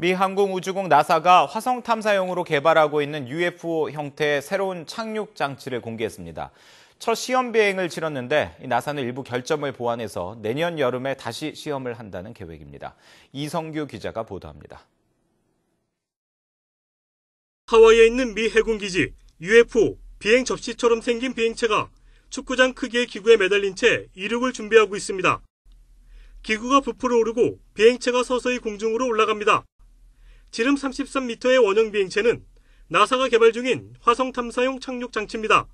미 항공우주국 나사가 화성 탐사용으로 개발하고 있는 UFO 형태의 새로운 착륙 장치를 공개했습니다. 첫 시험 비행을 치렀는데 나사는 일부 결점을 보완해서 내년 여름에 다시 시험을 한다는 계획입니다. 이성규 기자가 보도합니다. 하와이에 있는 미 해군기지 UFO 비행 접시처럼 생긴 비행체가 축구장 크기의 기구에 매달린 채 이륙을 준비하고 있습니다. 기구가 부풀어 오르고 비행체가 서서히 공중으로 올라갑니다. 지름 33m의 원형 비행체는 나사가 개발 중인 화성 탐사용 착륙 장치입니다.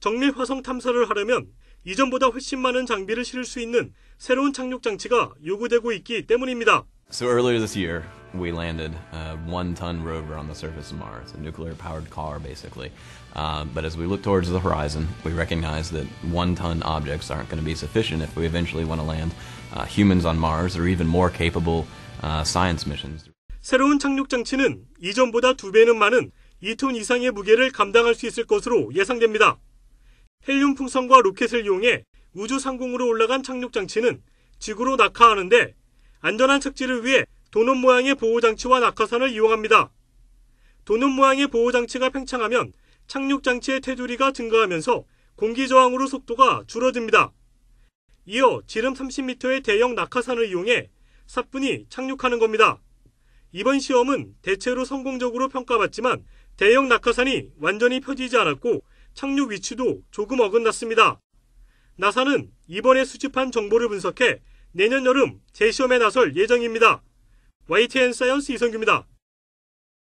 정밀 화성 탐사를 하려면 이전보다 훨씬 많은 장비를 실을 수 있는 새로운 착륙 장치가 요구되고 있기 때문입니다. So earlier this year, we landed a one-ton rover on the surface of Mars, a nuclear-powered car, basically. Uh, but as we look towards the horizon, we recognize that one-ton objects aren't going to be sufficient if we eventually want to land uh, humans on Mars or even more capable uh, science missions. 새로운 착륙 장치는 이전보다 두 배는 많은 2톤 이상의 무게를 감당할 수 있을 것으로 예상됩니다. 헬륨 풍선과 로켓을 이용해 우주 상공으로 올라간 착륙 장치는 지구로 낙하하는데 안전한 착지를 위해 도넛 모양의 보호 장치와 낙하산을 이용합니다. 도넛 모양의 보호 장치가 팽창하면 착륙 장치의 테두리가 증가하면서 공기 저항으로 속도가 줄어듭니다. 이어 지름 30m의 대형 낙하산을 이용해 사뿐히 착륙하는 겁니다. 이번 시험은 대체로 성공적으로 평가받지만 대형 낙하산이 완전히 펴지지 않았고 착륙 위치도 조금 어긋났습니다. 나사는 이번에 수집한 정보를 분석해 내년 여름 재시험에 나설 예정입니다. YTN 사이언스 이성규입니다.